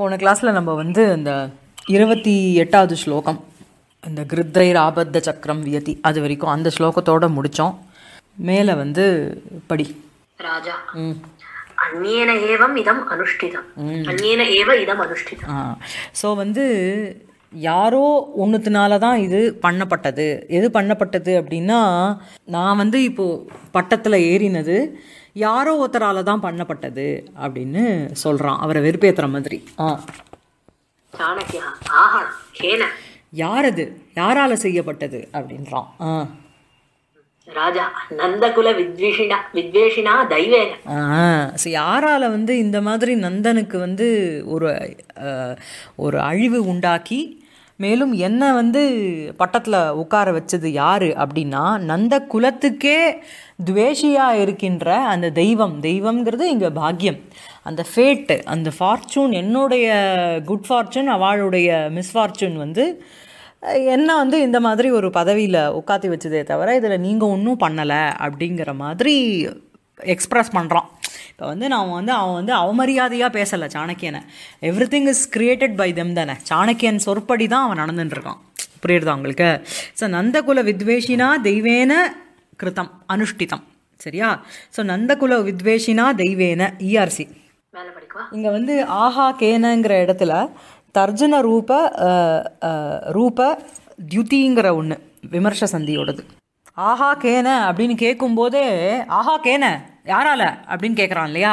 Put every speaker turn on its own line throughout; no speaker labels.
போன கிளாஸில் நம்ம வந்து இந்த இருபத்தி எட்டாவது ஸ்லோகம் இந்த கிருத்ரை ராபத்த சக்கரம் வியதி அது வரைக்கும் அந்த ஸ்லோகத்தோடு முடித்தோம் மேலே வந்து படி
ராஜா அந்நியன ஏவம் இதம் அனுஷ்டிதம் அந்நியன ஏவ இதம் அனுஷ்டிதம்
ஸோ வந்து யாரோ ஒன்றுத்தினால தான் இது பண்ணப்பட்டது எது பண்ணப்பட்டது அப்படின்னா நான் வந்து இப்போது பட்டத்தில் ஏறினது யாரோ ஒருத்தரால் தான் பண்ணப்பட்டது அப்படின்னு சொல்கிறான் அவரை வெறுப்பேற்றுற மாதிரி ஆ யார் அது யாரால் செய்யப்பட்டது அப்படின்றான் ஆ
ராஜா நந்தகுல வித்வேஷினா வித்வேஷினா
யாரால வந்து இந்த மாதிரி நந்தனுக்கு வந்து ஒரு ஒரு அழிவு உண்டாக்கி மேலும் என்னை வந்து பட்டத்தில் உட்கார வச்சது யார் அப்படின்னா நந்த குலத்துக்கே துவேஷியாக இருக்கின்ற அந்த தெய்வம் தெய்வம்ங்கிறது இங்கே பாக்கியம் அந்த ஃபேட்டு அந்த ஃபார்ச்சூன் என்னுடைய குட் ஃபார்ச்சூன் அவளுடைய மிஸ்ஃபார்ச்சூன் வந்து என்ன வந்து இந்த மாதிரி ஒரு பதவியில் உட்காத்தி வச்சதே தவிர இதில் நீங்கள் ஒன்றும் பண்ணலை அப்படிங்கிற மாதிரி எக்ஸ்ப்ரெஸ் பண்ணுறான் இப்போ வந்து நான் வந்து அவன் வந்து அவமரியாதையாக பேசலை சாணக்கியனை everything is created by them தானே சாணக்கியன் சொற்படி தான் அவன் நடந்துட்டுருக்கான் புரியுறதா உங்களுக்கு ஸோ நந்தகுல வித்வேஷினா தெய்வேன கிருத்தம் அனுஷ்டிதம் சரியா ஸோ நந்தகுல வித்வேஷினா தெய்வேன இஆர்சி e இங்கே வந்து ஆஹா கேனங்கிற இடத்துல தர்ஜன ரூப ரூப தியுதிங்கிற ஒன்று விமர்ச சந்தியோடது ஆஹா கேன அப்படின்னு கேட்கும்போதே ஆஹா கேன யாரால அப்படின்னு கேட்குறான் இல்லையா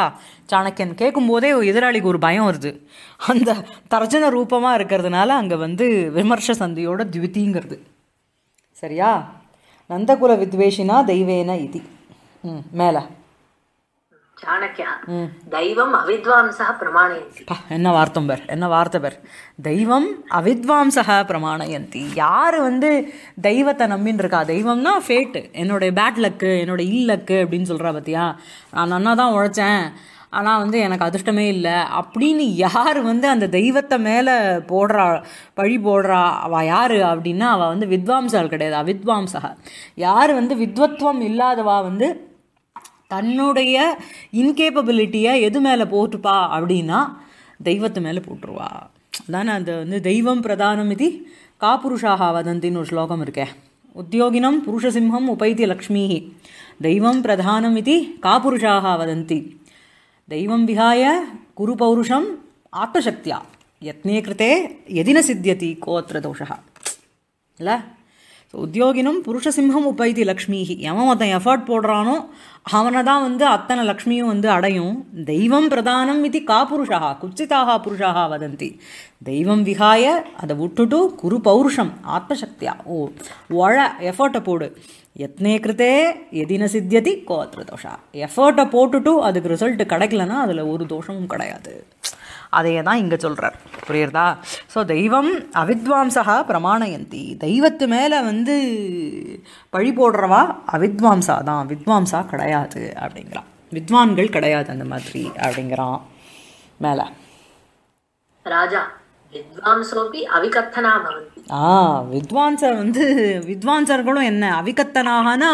சாணக்கியன் கேட்கும்போதே எதிராளிக்கு ஒரு பயம் வருது அந்த தர்ஜன ரூபமாக இருக்கிறதுனால அங்கே வந்து விமர்ச சந்தியோட திவித்திங்கிறது சரியா நந்தகுல வித்வேஷினா தெய்வேன இதி ம் மேலே
சாணக்கியா தெய்வம்
என்ன வார்த்தம் பேர் என்ன வார்த்தை பேர் தெய்வம் அவித்வாம்சா பிரமாணயந்தி யார் வந்து தெய்வத்தை நம்பின்னு இருக்கா தெய்வம்னா ஃபேட்டு என்னுடைய பேட் லக்கு என்னோட இல்லக்கு அப்படின்னு சொல்கிறா பார்த்தியா நான் நன்னா தான் உழைச்சேன் ஆனால் வந்து எனக்கு அதிர்ஷ்டமே இல்லை அப்படின்னு யார் வந்து அந்த தெய்வத்தை மேலே போடுறா பழி போடுறா அவள் யார் அப்படின்னா அவள் வந்து வித்வாம்சால் கிடையாது அவித்வாம்சகா யார் வந்து வித்வத்வம் இல்லாதவா வந்து தன்னுடைய இன்கேப்பபிலிட்டியை எது மேலே போட்டுப்பா அப்படின்னா தெய்வத்து மேலே போட்டுருவா அதான் அந்த வந்து தெய்வம் பிரதானம் இது காபுருஷாக வதந்தின்னு ஒரு ஸ்லோகம் இருக்கே உத்தியோகினம் புருஷசிம்ஹம் உபைதி லக்ஷ்மீ தெய்வம் பிரதானம் இது காபுருஷாக வதந்தி தெய்வம் விஹாய குரு பௌருஷம் ஆத்மசக்தியா யத்னே கிருத்தே எதின சித்தியதி கோத்திர தோஷா இல்லை ஸோ உத்தியோகினும் சிம்ஹம் உப்பைதி லக்ஷ்மிஹி எவன் ஒருத்தன் எஃபர்ட் போடுறானோ அவனை தான் வந்து அத்தனை லக்ஷ்மியும் வந்து அடையும் தெய்வம் பிரதானம் இது கா புருஷா குச்சிதாக புருஷாக வதந்தி தெய்வம் விகாய அதை விட்டுட்டு குரு பௌருஷம் ஆத்மசக்தியா ஓ ஒழ எஃபர்ட்டை போடு எத்னே கிருத்தே எதின சித்தியதி கோத்திர தோஷா எஃபர்ட்டை போட்டுட்டு அதுக்கு ரிசல்ட் கிடைக்கலன்னா அதில் ஒரு தோஷமும் கிடையாது அதையே தான் இங்கே சொல்கிறார் புரியுறதா ஸோ தெய்வம் அவித்வாம்சா பிரமாணயந்தி தெய்வத்து மேலே வந்து பழி போடுறவா அவித்வாம்சா தான் வித்வாம்சா கிடையாது அப்படிங்கிறான் வித்வான்கள் கிடையாது அந்த மாதிரி அப்படிங்கிறான் மேலே ராஜா வித்வான்சர் வந்து வித்வான்சர்களும் என்ன அவிகத்தனாகனா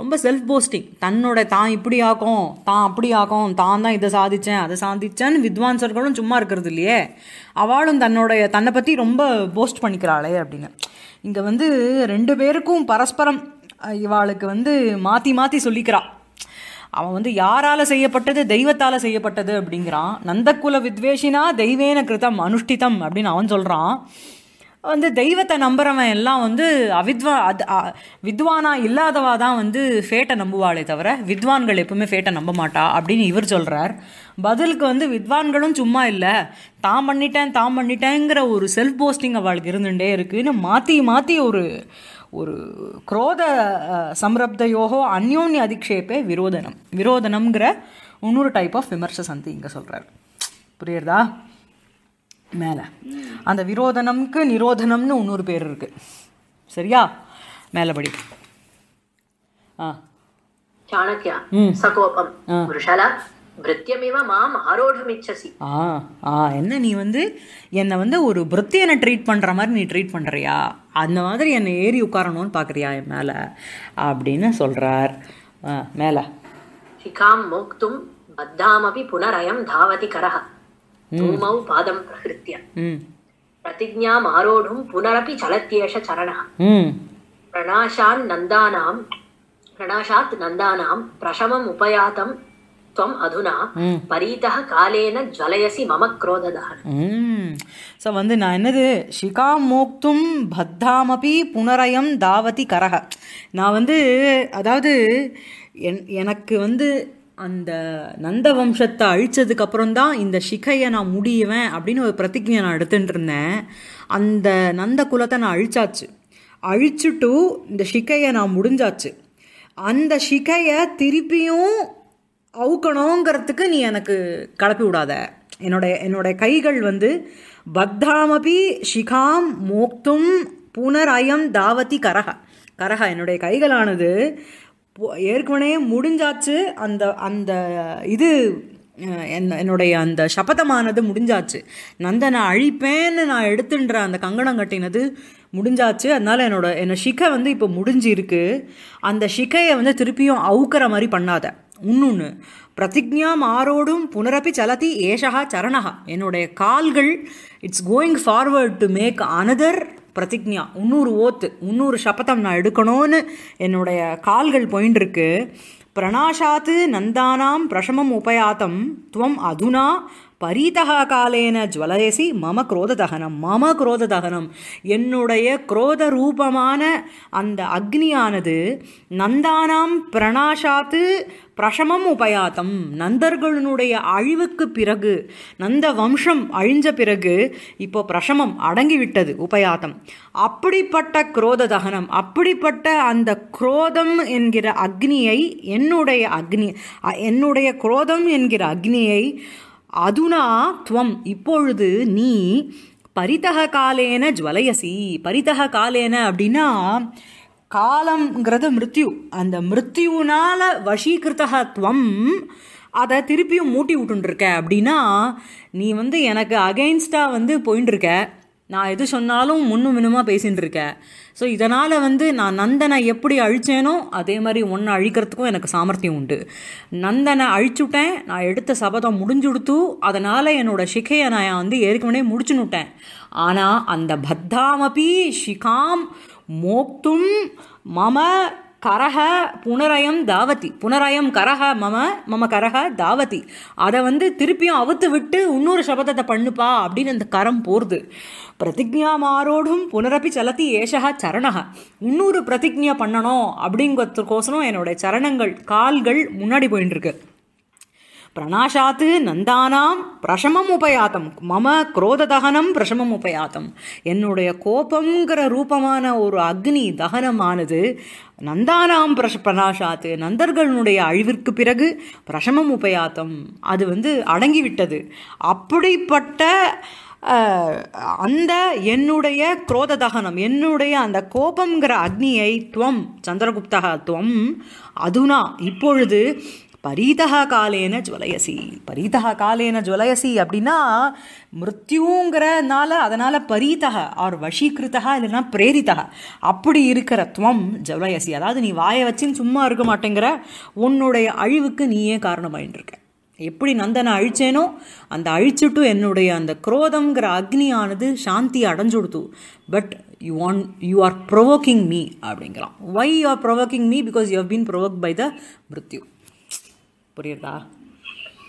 ரொம்ப செல்ஃப் போஸ்டிங் தன்னோட தான் இப்படி ஆகும் தான் அப்படி ஆகும் தான் தான் இதை சாதித்தேன் அதை சாதித்தேன்னு வித்வான்சர்களும் சும்மா இருக்கிறது இல்லையே அவளும் தன்னோடைய தன்னை பற்றி ரொம்ப போஸ்ட் பண்ணிக்கிறாளே அப்படின்னு இங்கே வந்து ரெண்டு பேருக்கும் பரஸ்பரம் இவாளுக்கு வந்து மாற்றி மாற்றி சொல்லிக்கிறாள் அவன் வந்து யாரால் செய்யப்பட்டது தெய்வத்தால் செய்யப்பட்டது அப்படிங்கிறான் நந்தக்குல வித்வேஷினா தெய்வேன கிருதம் அனுஷ்டிதம் அப்படின்னு அவன் சொல்கிறான் வந்து தெய்வத்தை நம்புகிறவன் எல்லாம் வந்து அவித்வா அது வித்வானா இல்லாதவா தான் வந்து ஃபேட்டை நம்புவாளே தவிர வித்வான்கள் எப்பவுமே ஃபேட்டை நம்ப மாட்டா அப்படின்னு இவர் சொல்கிறார் பதிலுக்கு வந்து வித்வான்களும் சும்மா இல்லை தான் பண்ணிட்டேன் தான் பண்ணிட்டேங்கிற ஒரு செல்ஃப் போஸ்டிங் அவளுக்கு இருந்துகிட்டே இருக்குன்னு மாற்றி மாற்றி ஒரு ஒரு குரோத சம்ரப்தையோகோ அந்யோன்ய அதிக்ஷேப்பே விரோதனம் விரோதனம்ங்கிற இன்னொரு டைப் ஆஃப் விமர்ச சந்தி இங்கே சொல்கிறார் புரியுறதா மேலே அந்த விரோதனம்க்கு நிரோதனம்னு இன்னொரு பேர் இருக்குது சரியா மேலபடி ஆ சாணக்கியா சகோபம் புருஷலா
பிருத்தியமேவ மாம் ஆரோடமிச்சசி
ஆ ஆ என்ன நீ வந்து என்னை வந்து ஒரு பிரத்தியனை ட்ரீட் பண்ணுற மாதிரி நீ ட்ரீட் பண்ணுறியா அந்த மாதிரி என்னை ஏறி உட்காரணும்னு பார்க்குறியா என் மேலே அப்படின்னு சொல்கிறார் மேலே
சிகாம் மோக்தும் பத்தாமபி புனரயம் தாவதி கரஹா பூமௌ பாதம் பிரகிருத்திய பிரதிஜாம் ஆரோடும் புனரபி சலத்தியேஷ சரண பிரணாஷான் நந்தானாம் பிரணாஷாத் நந்தானாம் பிரசமம் உபயாதம் துவம் அதுனா பரீதா காலேன ஜலயசி மம குரோததான
ஸோ வந்து நான் என்னது ஷிகா மோக்தும் பத்தாமபி புனரயம் தாவதி கரக நான் வந்து அதாவது எனக்கு வந்து அந்த நந்த வம்சத்தை அழித்ததுக்கப்புறம் தான் இந்த சிகையை நான் முடியுவேன் அப்படின்னு ஒரு பிரதிஜை நான் எடுத்துகிட்டு இருந்தேன் அந்த நந்த குலத்தை நான் அழிச்சாச்சு அழிச்சுட்டு இந்த சிகையை நான் முடிஞ்சாச்சு அந்த சிகையை திருப்பியும் அவுக்கணுங்கிறதுக்கு நீ எனக்கு கலப்பி விடாத என்னோட என்னோட கைகள் வந்து பத்தாமபி ஷிகாம் மோக்தும் புனரயம் தாவதி கரக கரக என்னுடைய கைகளானது ஏற்கனவே முடிஞ்சாச்சு அந்த அந்த இது என்னுடைய அந்த சபதமானது முடிஞ்சாச்சு நந்தனை அழிப்பேன்னு நான் எடுத்துன்ற அந்த கங்கணம் கட்டினது முடிஞ்சாச்சு அதனால் என்னோட என்னை சிக்கை வந்து இப்போ முடிஞ்சிருக்கு அந்த சிக்கையை வந்து திருப்பியும் அவுக்கிற மாதிரி பண்ணாத இன்னொன்று பிரதிஜாம் ஆரோடும் புனரப்பி சலதி ஏஷகா சரணகா என்னுடைய கால்கள் it's going forward to make another பிரதிஜா முந்நூறு ஓத்து முந்நூறு சபதம் நான் எடுக்கணும்னு என்னுடைய கால்கள் போயின்னு பிரணாஷாத்து நந்தானாம் பிரசமம் உபயாத்தம் துவம் அதுனா பரீதா காலேன ஜுவலயசி மம குரோததகனம் மம குரோததகனம் என்னுடைய குரோத ரூபமான அந்த அக்னியானது நந்தானாம் பிரணாஷாத்து பிரசமம் உபயாத்தம் நந்தர்களுடைய அழிவுக்கு பிறகு நந்த வம்சம் அழிஞ்ச பிறகு இப்போ பிரசமம் அடங்கிவிட்டது உபயாத்தம் அப்படிப்பட்ட குரோத தகனம் அப்படிப்பட்ட அந்த குரோதம் என்கிற அக்னியை என்னுடைய அக்னி என்னுடைய குரோதம் என்கிற அக்னியை அதுனா துவம் இப்பொழுது நீ பரிதக காலேன ஜுவலயசி பரிதக காலேன அப்படின்னா காலங்கிறது மிருத்யு அந்த மிருத்யுனால வசீகிருத்தகத்துவம் அதை திருப்பியும் மூட்டி விட்டுருக்க அப்படின்னா நீ வந்து எனக்கு அகெயின்ஸ்டாக வந்து போயின்னு இருக்க நான் எது சொன்னாலும் முன்னும் மினுமாக பேசின்னு இருக்க ஸோ இதனால் வந்து நான் நந்தனை எப்படி அழித்தேனோ அதே மாதிரி ஒன்றை அழிக்கிறதுக்கும் எனக்கு சாமர்த்தியம் உண்டு நந்தனை அழிச்சுட்டேன் நான் எடுத்த சபதம் முடிஞ்சுடுத்து அதனால் என்னோடய சிக்கையை நான் வந்து ஏற்கனவே முடிச்சுனுட்டேன் ஆனால் அந்த பத்தாமபி ஷிகாம் மோக்தும் மம கரக புனரயம் தாவதி புனரயம் கரக மம மம கரக தாவதி அதை வந்து திருப்பியும் அவுத்து விட்டு இன்னொரு சபதத்தை பண்ணுப்பா அப்படின்னு அந்த கரம் போகிறது பிரதிஜா மாறோடும் புனரப்பி செலுத்தி ஏஷகா சரணக இன்னொரு பிரதிஜா பண்ணணும் அப்படிங்கிறதுக்கோசரம் என்னுடைய சரணங்கள் கால்கள் முன்னாடி போயின்னு இருக்கு பிரணாஷாத்து நந்தானாம் பிரசமம் உபயாத்தம் மம குரோத தகனம் பிரசமம் உபயாத்தம் என்னுடைய கோபங்கிற ரூபமான ஒரு அக்னி தகனமானது நந்தானாம் பிரஷ பிரணாஷாத்து நந்தர்களுடைய அழிவிற்கு பிறகு பிரசமம் உபயாத்தம் அது வந்து அடங்கிவிட்டது அப்படிப்பட்ட அந்த என்னுடைய குரோத தகனம் என்னுடைய அந்த கோபங்கிற அக்னியை துவம் சந்திரகுப்தகா துவம் அதுனா இப்பொழுது பரீதா காலேன ஜுவலயசி பரீதா காலேன ஜுவலயசி அப்படின்னா மிருத்யுங்கிறனால அதனால் பரீதக ஆர் வசீகிருத்தா இல்லைன்னா பிரேரிதா அப்படி இருக்கிற துவம் ஜுவலயசி அதாவது நீ வாயை வச்சின்னு சும்மா இருக்க மாட்டேங்கிற உன்னுடைய அழிவுக்கு நீயே இருக்க எப்படி நந்தனை அழிச்சேனோ அந்த அழிச்சுட்டு என்னுடைய அந்த குரோதம்ங்கிற அக்னியானது சாந்தி கொடுத்து but you want you are provoking me அப்படிங்கிறான் why you are provoking me because you have been provoke by the மிருத்யூ புரியுதா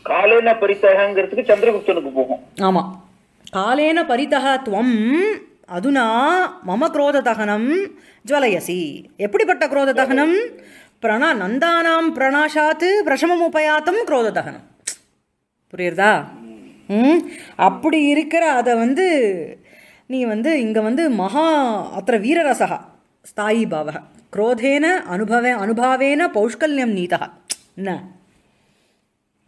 காலேன பரித்தகங்கிறதுக்கு சந்திரகுப்தனுக்கு போகும்
ஆமா காலேன பரித்தகத்துவம் அதுனா மம குரோத தகனம் ஜுவலயசி எப்படிப்பட்ட குரோத தகனம் பிரணா நந்தானாம் பிரணாஷாத்து பிரசமம் உபயாத்தம் குரோத தகனம் புரியுறதா ம் அப்படி இருக்கிற அதை வந்து நீ வந்து இங்கே வந்து மகா அத்த வீரரசகா ஸ்தாயி பாவக குரோதேன அனுபவ அனுபாவேன பௌஷ்கல்யம் நீதா என்ன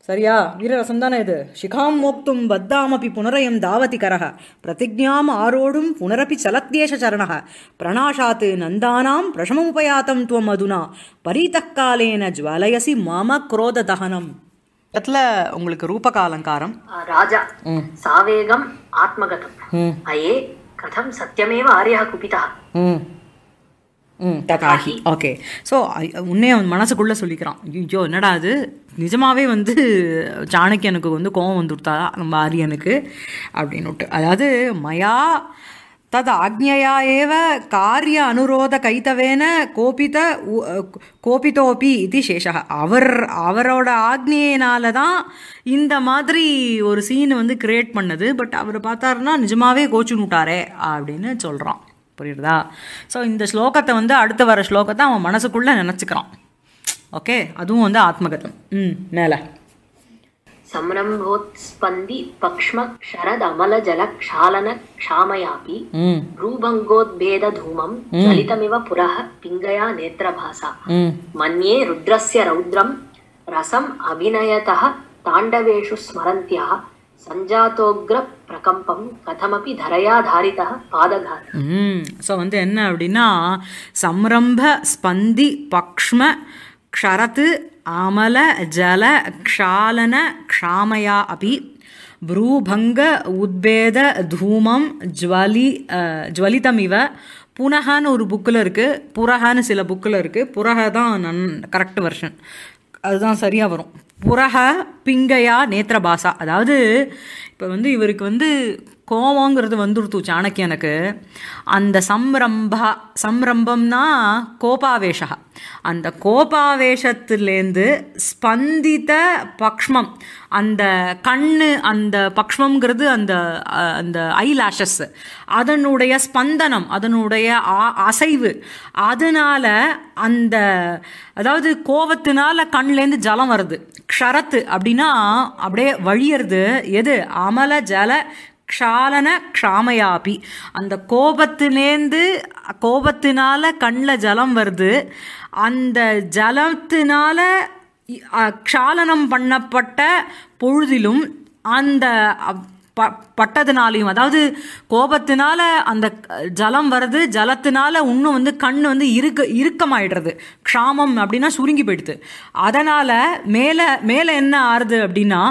சரியா வீரரசம் தானே இது சிகாம் மோக்தும் பத்தாமப்பி புனரயம் தாவதி கரக பிரதிஜாம் ஆரோடும் புனரப்பி சலத்தேஷ சரணக பிரணாஷாத்து நந்தானாம் பிரசமமுபயாத்தம் துவம் அதுனா பரிதக்காலேன ஜுவலயசி மாம
குரோத தகனம்
இடத்துல உங்களுக்கு ரூபக அலங்காரம்
ராஜா சாவேகம் ஆத்மகதம் அயே கதம் சத்தியமேவ ஆரியா குபிதா
ம் தகாகி ஓகே ஸோ உன்னே அவன் மனசுக்குள்ளே சொல்லிக்கிறான் ஐயோ என்னடா அது நிஜமாகவே வந்து சாணக்கியனுக்கு வந்து கோவம் வந்துடுத்தா நம்ம ஆரியனுக்கு அப்படின்னுட்டு அதாவது மயா தது ஆக்ஞையா ஏவ காரிய அனுரோத கைத்தவேன கோபித கோபிதோபி இது சேஷா அவர் அவரோட ஆக்ஞையினால தான் இந்த மாதிரி ஒரு சீன் வந்து கிரியேட் பண்ணது பட் அவர் பார்த்தாருன்னா நிஜமாகவே கோச்சு விட்டாரே அப்படின்னு சொல்கிறான் புரியுறதா ஸோ இந்த ஸ்லோகத்தை வந்து அடுத்து வர ஸ்லோகத்தை அவன் மனசுக்குள்ளே நினச்சிக்கிறான் ஓகே அதுவும் வந்து ஆத்மகதம் ம் மேலே
சம்ரம்போத்ஸ்பந்தி பக்ஷ்ம க்ஷரத் அமல ஜல க்ஷாலன க்ஷாமயாபி ரூபங்கோத்பேத தூமம் ஜலிதமிவ புரஹ பிங்கயா நேத்திரபாசா மன்யே ருத்ரஸ்ய ரௌத்ரம் ரசம் அபிநயதः தாண்டவேஷு ஸ்மரந்தியா பிரகம்பம்
ஸோ வந்து என்ன அப்படின்னா சம்ரம்ப ஸ்பந்தி பக்ஷ்ம க்ஷரத்து அமல ஜல க்ஷாலன க்ஷாமயா அபி ப்ரூபங்க உத்பேத தூமம் ஜுவலி ஜுவலிதமிவ புனகான்னு ஒரு புக்கில் இருக்குது புரகான்னு சில புக்கில் இருக்குது புரக தான் நன் கரெக்ட் வெர்ஷன் அதுதான் சரியாக வரும் புரக பிங்கையா நேத்திரபாசா அதாவது இப்போ வந்து இவருக்கு வந்து கோவங்கிறது வந்துடுத்து சாணக்கியனுக்கு அந்த சம்ரம்பா சம்ரம்பம்னா கோபாவேஷா அந்த கோபாவேஷத்துலேருந்து ஸ்பந்தித பக்ஷ்மம் அந்த கண்ணு அந்த பக்ஷ்மங்கிறது அந்த அந்த ஐ அதனுடைய ஸ்பந்தனம் அதனுடைய அசைவு அதனால் அந்த அதாவது கோவத்தினால கண்லேருந்து ஜலம் வருது க்ஷரத்து அப்படின்னா அப்படியே வழியறது எது அமல ஜல க்ஷாலன க்ஷாமயாபி அந்த கோபத்திலேந்து கோபத்தினால கண்ணில் ஜலம் வருது அந்த ஜலத்தினால க்ஷாலனம் பண்ணப்பட்ட பொழுதிலும் அந்த ப பட்டதுனாலையும் அதாவது கோபத்தினால அந்த ஜலம் வருது ஜலத்தினால இன்னும் வந்து கண் வந்து இருக்க இறுக்கமாயிடுறது க்ஷாமம் அப்படின்னா சுருங்கி போயிடுது அதனால் மேலே மேலே என்ன ஆறுது அப்படின்னா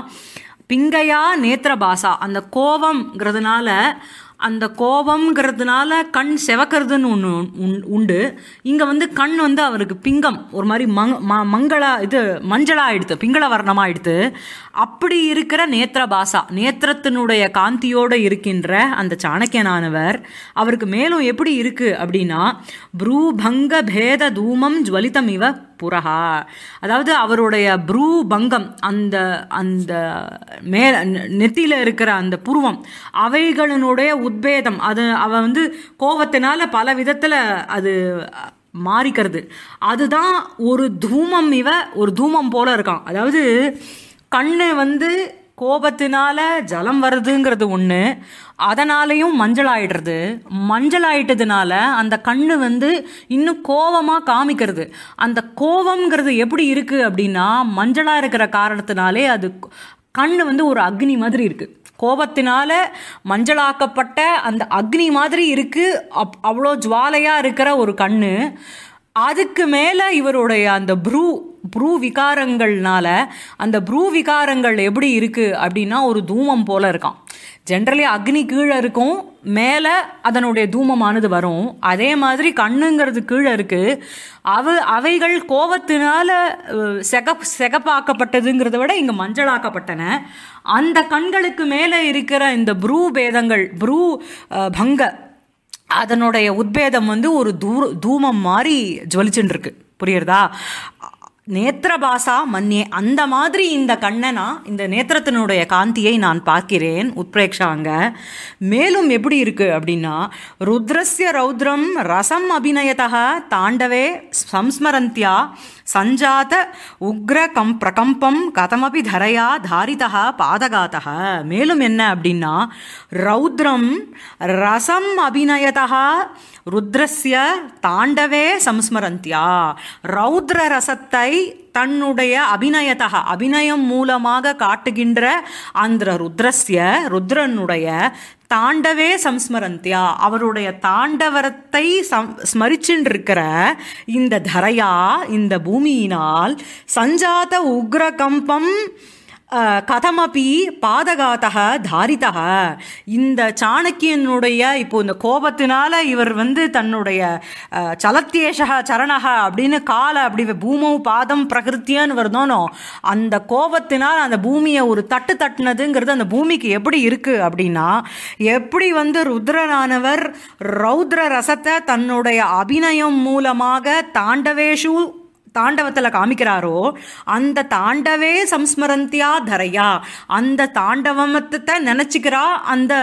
பிங்கையா நேத்திரபாசா அந்த கோபம்ங்கிறதுனால அந்த கோபம்ங்கிறதுனால கண் செவக்கிறதுன்னு ஒன்று உண்டு இங்கே வந்து கண் வந்து அவருக்கு பிங்கம் ஒரு மாதிரி மங் ம மங்களா இது மஞ்சளாக ஆயிடுத்து பிங்கள வர்ணமாக ஆயிடுத்து அப்படி இருக்கிற நேத்ரபாசா நேத்திரத்தினுடைய காந்தியோடு இருக்கின்ற அந்த சாணக்கியனானவர் அவருக்கு மேலும் எப்படி இருக்குது அப்படின்னா ப்ரூபங்க பேத தூமம் ஜுவலிதம் இவ புறஹா அதாவது அவருடைய ப்ரூ பங்கம் அந்த அந்த மே நெத்தியில் இருக்கிற அந்த புருவம் அவைகளினுடைய உத்வேதம் அது அவன் வந்து கோபத்தினால பல விதத்தில் அது மாறிக்கிறது அதுதான் ஒரு தூமம் இவ ஒரு தூமம் போல இருக்கான் அதாவது கண் வந்து கோபத்தினால ஜலம் வருதுங்கிறது ஒன்று அதனாலையும் மஞ்சள் ஆயிடுறது மஞ்சள் ஆயிட்டதுனால அந்த கண் வந்து இன்னும் கோபமாக காமிக்கிறது அந்த கோபம்ங்கிறது எப்படி இருக்குது அப்படின்னா மஞ்சளாக இருக்கிற காரணத்தினாலே அது கண் வந்து ஒரு அக்னி மாதிரி இருக்குது கோபத்தினால மஞ்சளாக்கப்பட்ட அந்த அக்னி மாதிரி இருக்குது அப் அவ்வளோ ஜுவாலையாக இருக்கிற ஒரு கண் அதுக்கு மேலே இவருடைய அந்த ப்ரூ ப்ரூ விகாரங்கள்னால அந்த ப்ரூ விகாரங்கள் எப்படி இருக்குது அப்படின்னா ஒரு தூமம் போல் இருக்கான் ஜென்ரலி அக்னி கீழே இருக்கும் மேலே அதனுடைய தூமமானது வரும் அதே மாதிரி கண்ணுங்கிறது கீழே இருக்குது அவ அவைகள் கோபத்தினால செகப் செகப்பாக்கப்பட்டதுங்கிறத விட இங்கே மஞ்சளாக்கப்பட்டன அந்த கண்களுக்கு மேலே இருக்கிற இந்த ப்ரூ பேதங்கள் ப்ரூ பங்க அதனுடைய உத்பேதம் வந்து ஒரு தூ தூமம் மாதிரி ஜுவலிச்சுட்டு இருக்கு புரியுறதா நேத்திரபாசா மன்னே அந்த மாதிரி இந்த கண்ணனா இந்த நேத்திரத்தினுடைய காந்தியை நான் பார்க்கிறேன் உத்ரேக்ஷாங்க மேலும் எப்படி இருக்குது அப்படின்னா ருத்ரஸ்ய ரௌத்ரம் ரசம் அபிநயத்தக தாண்டவே சம்ஸ்மரந்தியா சஞ்சாத கம் பிரகம்பம் கதமபி தரையா தாரிதா பாதகாத்தா மேலும் என்ன அப்படின்னா ரௌத்ரம் ரசம் அபிநயதா ருத்ரஸ்ய தாண்டவே சம்ஸ்மரந்தியா ரௌத்ர ரசத்தை தன்னுடைய அபிநயத்தகா அபிநயம் மூலமாக காட்டுகின்ற அந்த ருத்ரஸ்ய ருத்ரனுடைய தாண்டவே சம்ஸ்மரந்தியா அவருடைய தாண்டவரத்தை சம் ஸ்மரிச்சின்றிருக்கிற இந்த தரையா இந்த பூமியினால் சஞ்சாத உக்ரகம்பம் கதமபி பாதகாத்தக தாரிதக இந்த சாணக்கியனுடைய இப்போ இந்த கோபத்தினால இவர் வந்து தன்னுடைய சலத்தேஷக சரணக அப்படின்னு காலை அப்படி பூமௌ பாதம் பிரகிருத்தியான்னு வருதோனோ அந்த கோபத்தினால் அந்த பூமியை ஒரு தட்டு தட்டினதுங்கிறது அந்த பூமிக்கு எப்படி இருக்குது அப்படின்னா எப்படி வந்து ருத்ரனானவர் ரௌத்ர ரசத்தை தன்னுடைய அபிநயம் மூலமாக தாண்டவேஷு தாண்டவத்தில் காமிக்கிறாரோ அந்த தாண்டவே சம்ஸ்மரந்தியா தரையா அந்த தாண்டவத்தை நினச்சிக்கிறா அந்த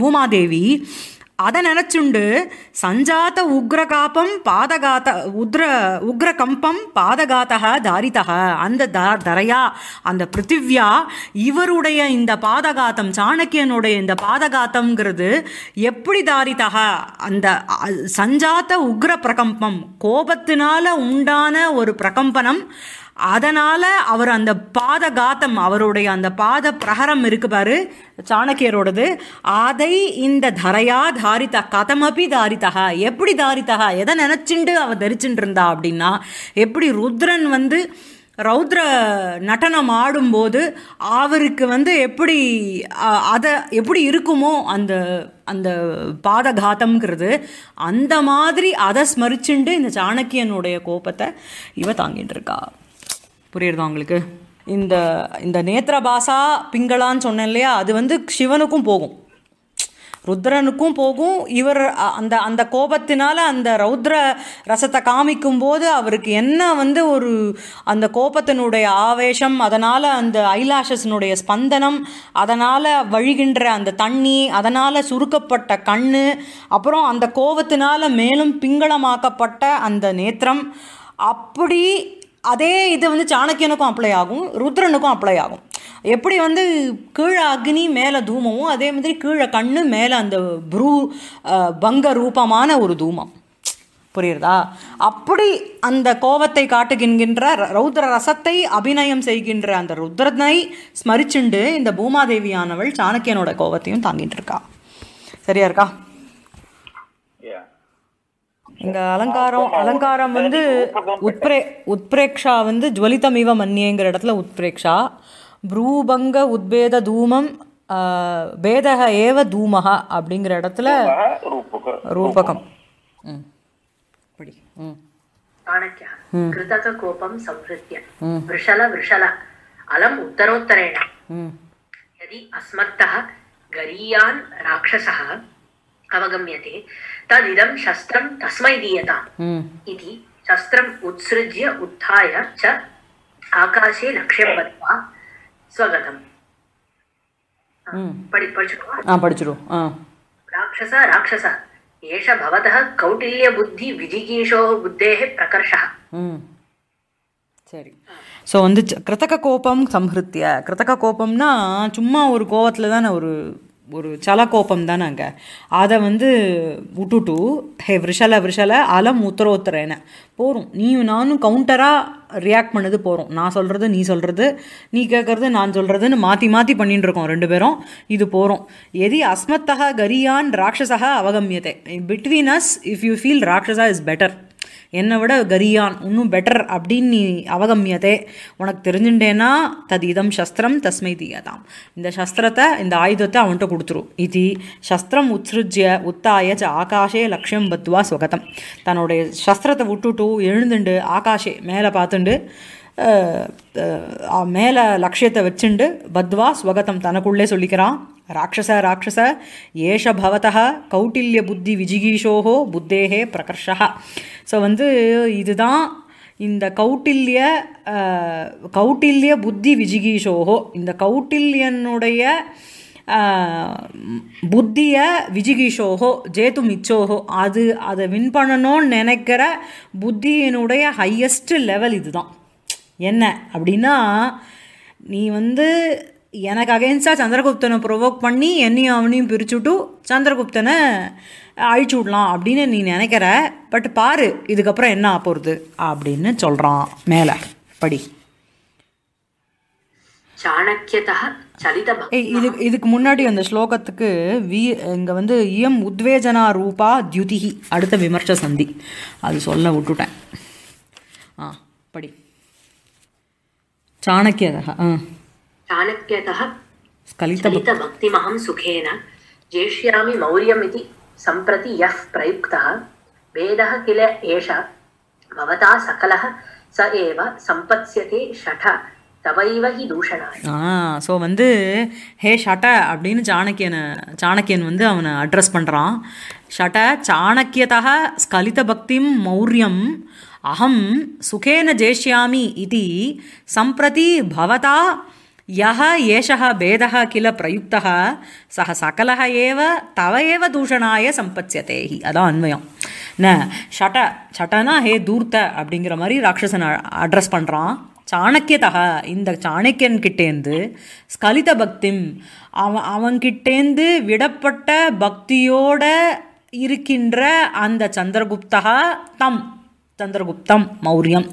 பூமாதேவி அதை நினச்சுண்டு சஞ்சாத்த உக்ரகாபம் பாதகாத்த உத்ர உக்ரகம்பம் பாதகாத்தக தாரிதக அந்த த தரையா அந்த பிருத்திவ்யா இவருடைய இந்த பாதகாத்தம் சாணக்கியனுடைய இந்த பாதகாத்தம்ங்கிறது எப்படி தாரிதக அந்த சஞ்சாத்த உக்ர பிரகம்பம் கோபத்தினால உண்டான ஒரு பிரகம்பனம் அதனால் அவர் அந்த பாத காத்தம் அவருடைய அந்த பாத பிரகரம் இருக்கு பாரு சாணக்கியரோடது அதை இந்த தரையா தாரித்தா கதமபி தாரித்தகா எப்படி தாரித்தகா எதை நினச்சிண்டு அவர் தரிச்சுட்டு இருந்தா அப்படின்னா எப்படி ருத்ரன் வந்து ரௌத்ர நடனம் ஆடும்போது அவருக்கு வந்து எப்படி அதை எப்படி இருக்குமோ அந்த அந்த பாதகாத்தம்ங்கிறது அந்த மாதிரி அதை ஸ்மரிச்சுண்டு இந்த சாணக்கியனுடைய கோபத்தை இவ தாங்கிட்டு இருக்கா புரியுறதா உங்களுக்கு இந்த இந்த நேத்திர பாசா பிங்களான்னு சொன்னேன் இல்லையா அது வந்து சிவனுக்கும் போகும் ருத்ரனுக்கும் போகும் இவர் அந்த அந்த கோபத்தினால அந்த ரௌத்ர ரசத்தை காமிக்கும் போது அவருக்கு என்ன வந்து ஒரு அந்த கோபத்தினுடைய ஆவேசம் அதனால் அந்த ஐலாஷஸினுடைய ஸ்பந்தனம் அதனால் வழிகின்ற அந்த தண்ணி அதனால் சுருக்கப்பட்ட கண் அப்புறம் அந்த கோபத்தினால மேலும் பிங்களமாக்கப்பட்ட அந்த நேத்திரம் அப்படி அதே இது வந்து சாணக்கியனுக்கும் அப்ளை ஆகும் ருத்ரனுக்கும் அப்ளை ஆகும் எப்படி வந்து கீழே அக்னி மேலே தூமமும் அதே மாதிரி கீழே கண்ணு மேலே அந்த ப்ரூ பங்க ரூபமான ஒரு தூமம் புரியுறதா அப்படி அந்த கோபத்தை காட்டுகின்ற ரௌத்ர ரசத்தை அபிநயம் செய்கின்ற அந்த ருத்ரனை ஸ்மரிச்சுண்டு இந்த பூமாதேவியானவள் சாணக்கியனோட கோபத்தையும் தாங்கிட்டு இருக்கா சரியா இருக்கா இங்க அலங்காரம் அலங்காரம் வந்து உத்ரே உத்ரேக்ஷா வந்து ஜுவலிதமிவ மன்னியங்கிற இடத்துல உத்ரேக்ஷா ப்ரூபங்க உத்பேத தூமம் பேதக ஏவ தூமக அப்படிங்கிற இடத்துல ரூபகம்
कृतक वृषल वृषल अलम उत्तरोत्तरेण यदि अस्मत्तः गरीयान् राक्षसः अवगम्यते ததிதம் சஸ்திரம் தஸ்மை தீயதாம் இது சஸ்திரம் உத்சிருஜ்ய உத்தாய ச ஆகாசே லட்சியம் பத்மா ஸ்வகதம் படி படிச்சுடுவா
படிச்சுடுவோம்
ராட்சச ராட்சச ஏஷ பவதः கௌடில்ய புத்தி விஜிகீஷோ புத்தேः பிரகர்ஷः சரி
ஸோ வந்து கிருத்தக கோபம் சம்ஹிருத்திய கிருத்தக கோபம்னா சும்மா ஒரு கோபத்தில் தானே ஒரு ஒரு சல கோபம் தானே அங்கே அதை வந்து விட்டுட்டு ஹே விஷல விஷல அலம் உத்தரோத்தரேன போகிறோம் நீயும் நானும் கவுண்டராக ரியாக்ட் பண்ணது போகிறோம் நான் சொல்கிறது நீ சொல்கிறது நீ கேட்குறது நான் சொல்கிறதுன்னு மாற்றி மாற்றி பண்ணிட்டு இருக்கோம் ரெண்டு பேரும் இது போகிறோம் எதி அஸ்மத்தகா கரியான் ராட்சசகா அவகமியத்தை between us if you feel ராட்சசா இஸ் பெட்டர் என்னை விட கரியான் இன்னும் பெட்டர் அப்படின்னு நீ அவகமியதே உனக்கு தெரிஞ்சுட்டேன்னா தது இதம் சஸ்திரம் தஸ்மை தீயதாம் இந்த சஸ்திரத்தை இந்த ஆயுதத்தை அவன்கிட்ட கொடுத்துரும் இது சஸ்திரம் உத்ஸ்ருஜ்ய உத்தாய ச ஆகாஷே லக்ஷம் பத்துவா சுகதம் தன்னுடைய சஸ்திரத்தை விட்டுட்டு எழுந்துண்டு ஆகாஷே மேலே பார்த்துண்டு மேலே லட்சியத்தை வச்சுண்டு பத்வா ஸ்வகதம் தனக்குள்ளே சொல்லிக்கிறான் ராட்சச ராட்சச ஏஷ பவதா கௌட்டில்ய புத்தி விஜிகீஷோகோ புத்தேகே பிரகர்ஷா ஸோ வந்து இதுதான் இந்த கௌட்டில்ய கௌட்டில்ய புத்தி விஜிகீஷோகோ இந்த கௌட்டில்யனுடைய புத்திய விஜிகிஷோகோ ஜேது மிச்சோகோ அது அதை வின் பண்ணணும்னு நினைக்கிற புத்தியினுடைய ஹையஸ்ட் லெவல் இதுதான் என்ன அப்படின்னா நீ வந்து எனக்கு அகேன்ஸ்டாக சந்திரகுப்தனை ப்ரொவோக் பண்ணி என்னையும் அவனையும் பிரிச்சுட்டு சந்திரகுப்தனை அழிச்சு விடலாம் அப்படின்னு நீ நினைக்கிற பட் பாரு இதுக்கப்புறம் என்ன போகிறது அப்படின்னு சொல்கிறான் மேலே படி இது இதுக்கு முன்னாடி அந்த ஸ்லோகத்துக்கு வி இங்கே வந்து இயம் உத்வேஜனா ரூபா தியுதிகி அடுத்த விமர்ச சந்தி அது சொல்ல விட்டுட்டேன் ஆ படி चाणक्यः
चाणक्यतः
स्खलितभक्तिमहं
सुखेन जेष्यामि मौर्यमिति सम्प्रति यः प्रयुक्तः वेदः किल एष भवता सकलः स एव सम्पत्स्यते शठ
ஸோ வந்து ஹே ஷட்ட அப்படின்னு சாணக்கியனை சாணக்கியன் வந்து அவனை அட்ரஸ் பண்ணுறான் ஷட்ட சாணக்கியதா ஸ்கலித பக்திம் மௌரியம் அஹம் சுகேன ஜேஷ்யாமி இது சம்பிரதி பவதா யஹ ஏஷ பேத கிள பிரயுக்தः சக சகல ஏவ தவ ஏவ தூஷணாய சம்பத்யத்தே ஹி அதான் அன்வயம் ந ஷட ஷட்டனா ஹே தூர்த்த அப்படிங்கிற மாதிரி ராட்சசன் அட்ரஸ் பண்ணுறான் சாணக்கியதா இந்த சாணக்கியன் கிட்டேந்து ஸ்கலித பக்திம் அவன் அவன்கிட்டேந்து விடப்பட்ட பக்தியோட இருக்கின்ற அந்த சந்திரகுப்தா தம் சந்திரகுப்தம் மௌரியம்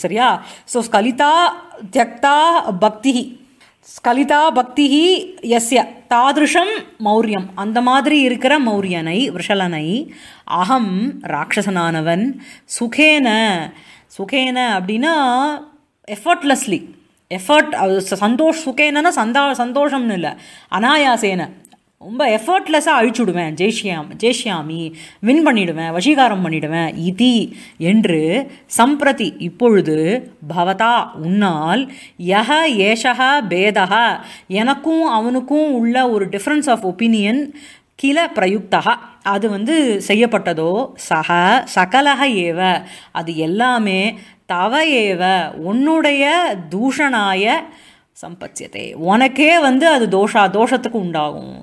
சரியா ஸோ ஸ்கலிதா தியக்தா பக்தி ஸ்கலிதா பக்தி எஸ்ய தாதிருஷம் மௌரியம் அந்த மாதிரி இருக்கிற மௌரியனை விஷலனை அகம் ராட்சசனானவன் சுகேன சுகேன அப்படின்னா எஃபர்ட்லெஸ்லி எஃபர்ட் சந்தோஷ் சுகேனா சந்தா சந்தோஷம்னு இல்லை அனாயாசேன ரொம்ப எஃபர்ட்லெஸ்ஸாக அழிச்சுடுவேன் ஜெய்ஷியாம் ஜெய்ஷியாமி வின் பண்ணிடுவேன் வசீகாரம் பண்ணிடுவேன் இதி என்று சம்பிரதி இப்பொழுது பவதா உன்னால் யஹ ஏஷா பேதா எனக்கும் அவனுக்கும் உள்ள ஒரு டிஃப்ரென்ஸ் ஆஃப் ஒப்பீனியன் கில பிரயுக்தா அது வந்து செய்யப்பட்டதோ சக சகலக ஏவ அது எல்லாமே தவ ஏவ உன்னுடைய தூஷணாய சம்பத்தியத்தை உனக்கே வந்து அது தோஷா தோஷத்துக்கு உண்டாகும்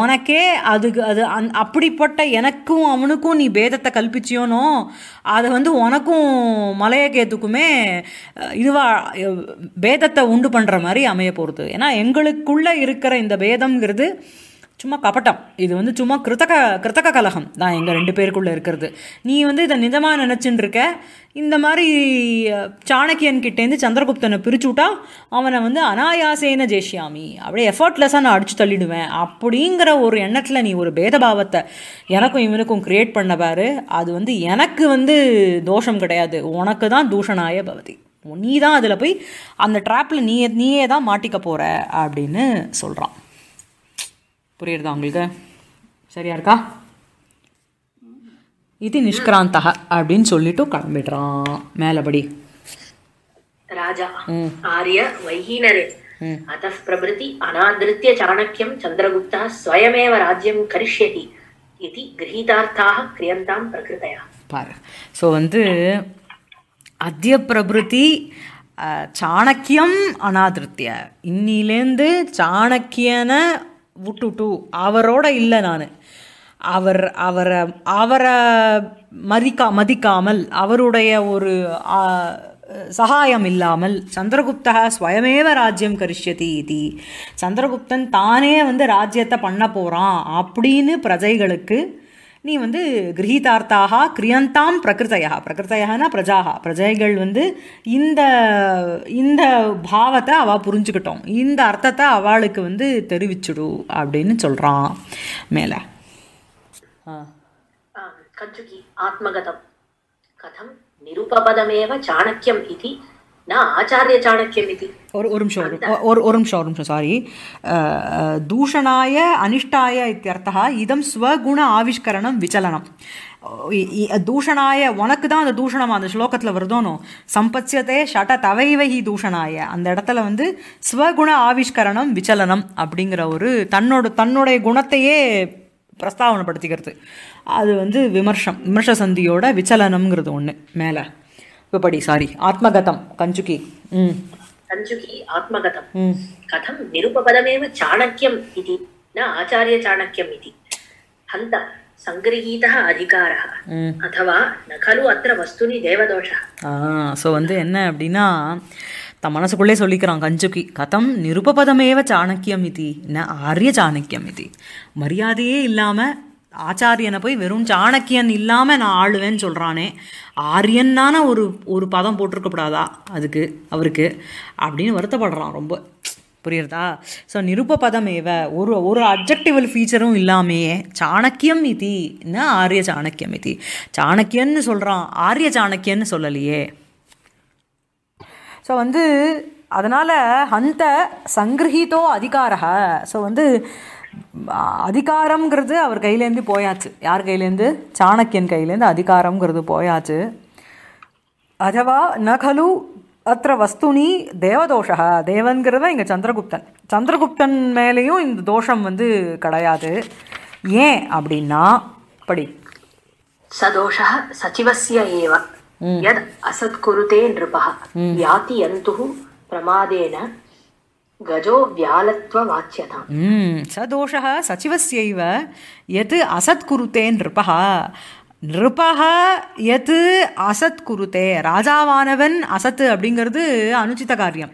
உனக்கே அதுக்கு அது அந் அப்படிப்பட்ட எனக்கும் அவனுக்கும் நீ பேதத்தை கல்பிச்சியோனோ அது வந்து உனக்கும் மலையகேத்துக்குமே இதுவாக பேதத்தை உண்டு பண்ணுற மாதிரி அமைய போகிறது ஏன்னா எங்களுக்குள்ளே இருக்கிற இந்த பேதங்கிறது சும்மா கபட்டம் இது வந்து சும்மா கிருத்தக கிருத்தக கலகம் தான் எங்கள் ரெண்டு பேருக்குள்ளே இருக்கிறது நீ வந்து இதை நிஜமாக நினச்சின்னு இருக்க இந்த மாதிரி சாணக்கியன் கிட்டேருந்து சந்திரகுப்தனை பிரிச்சுவிட்டா அவனை வந்து அனாயாசேன ஜேஷியாமி அப்படியே எஃபர்ட்லெஸ்ஸாக நான் அடித்து தள்ளிடுவேன் அப்படிங்கிற ஒரு எண்ணத்தில் நீ ஒரு பேதபாவத்தை எனக்கும் இவனுக்கும் க்ரியேட் பண்ண பாரு அது வந்து எனக்கு வந்து தோஷம் கிடையாது உனக்கு தான் தூஷணாய பவதி நீ தான் அதில் போய் அந்த ட்ராப்பில் நீயே நீயே தான் மாட்டிக்க போகிற அப்படின்னு சொல்கிறான் புரியுறதா உங்களுக்கு சரியா இருக்கா இது நிஷ்கிராந்தக அப்படின்னு சொல்லிட்டு கிளம்பிடுறான் மேலபடி
ராஜா ஆரிய வைகீனரே அத்தः प्रभृति அனாதிருத்திய சாணக்கியம் चन्द्रगुप्तः स्वयमेव राज्यं करिष्यति इति गृहीतार्थाः क्रियन्तां प्रकृतया பாரு
ஸோ வந்து அத்திய பிரபிருதி சாணக்கியம் அனாதிருத்திய இன்னிலேருந்து சாணக்கியனை விட்டுட்டு அவரோட இல்லை நான் அவர் அவரை அவரை மதிக்கா மதிக்காமல் அவருடைய ஒரு சகாயம் இல்லாமல் சந்திரகுப்த ஸ்வயமேவ ராஜ்யம் கரிஷ்யதி இது சந்திரகுப்தன் தானே வந்து ராஜ்யத்தை பண்ண போகிறான் அப்படின்னு பிரஜைகளுக்கு நீ வந்து கிரகிதார்த்தாக கிரியந்தாம் பிரகிருத்தையா பிரகிருத்தையானா பிரஜாகா பிரஜைகள் வந்து இந்த இந்த பாவத்தை அவள் புரிஞ்சுக்கிட்டோம் இந்த அர்த்தத்தை அவளுக்கு வந்து தெரிவிச்சுடு அப்படின்னு சொல்கிறான் மேலே
கச்சுகி ஆத்மகதம் கதம் நிருபபதமேவ சாணக்கியம் இது நான் ஆச்சாரிய சாணக்கியம்
ஒரு ஒரு நிமிஷம் ஒரு ஒரு நிமிஷம் ஒரு நிமிஷம் சாரி தூஷணாய அனிஷ்டாய இத்தியர்த்தா இதம் ஸ்வகுண ஆவிஷ்கரணம் விச்சலனம் தூஷணாய உனக்கு தான் அந்த தூஷணம் அந்த ஸ்லோகத்தில் வருதோனோ சம்பத்யத்தே ஷட தவைவகி தூஷணாய அந்த இடத்துல வந்து ஸ்வகுண ஆவிஷ்கரணம் விச்சலனம் அப்படிங்கிற ஒரு தன்னோட தன்னுடைய குணத்தையே பிரஸ்தாவனப்படுத்திக்கிறது அது வந்து விமர்சம் விமர்ச சந்தியோட விச்சலனம்ங்கிறது ஒன்று மேலே விபடி படி சாரி ஆத்மகதம் கஞ்சுகி ம்
கஞ்சுகி ஆத்மகதம் கதம் நிருபபதமேவ சாணக்கியம் இது न आचार्य चाणक्यम् इति हन्त சங்கிரகீதா அதிகாரா அதுவா நகலு அத்திர வஸ்துனி தேவதோஷா
ஸோ வந்து என்ன அப்படின்னா தன் மனசுக்குள்ளே சொல்லிக்கிறான் கஞ்சுக்கி கதம் நிருபபதமேவ சாணக்கியம் இது ந ஆரிய சாணக்கியம் இது மரியாதையே இல்லாமல் ஆச்சாரியனை போய் வெறும் சாணக்கியன் இல்லாமல் நான் ஆளுவேன்னு சொல்கிறானே ஆரியன்னான ஒரு ஒரு பதம் போட்டிருக்கப்படாதா அதுக்கு அவருக்கு அப்படின்னு வருத்தப்படுறான் ரொம்ப புரியுறதா ஸோ நிருப்ப பதமேவ ஒரு ஒரு அப்ஜெக்டிவல் ஃபீச்சரும் இல்லாமையே சாணக்கியம் இதி என்ன ஆரிய சாணக்கியம் இதி சாணக்கியன்னு சொல்கிறான் ஆரிய சாணக்கியன்னு சொல்லலையே ஸோ வந்து அதனால் அந்த சங்கிரஹீதோ அதிகாரா ஸோ வந்து அதிகாரங்கிறது அவர் கையிலேருந்து போயாச்சு யார் கையிலேருந்து சாணக்கியன் கையிலேருந்து அதிகாரங்கிறது போயாச்சு அதுவா நகலு அத்த வஸ்துனி தேவதோஷா தேவன்கிறதா இங்கே சந்திரகுப்தன் சந்திரகுப்தன் மேலேயும் இந்த தோஷம் வந்து கிடையாது ஏன் அப்படின்னா படி
சதோஷா சச்சிவசிய ஏவ யத் அசத்குருதே நிருபா யாதி யந்து பிரமாதேன गजो व्यालत्ववाच्यताम् स அசத் सचिवस्यैव
यत् असत् எது அசத் குருத்தே ராஜாவானவன் அசத்து அப்படிங்கிறது அனுச்சித காரியம்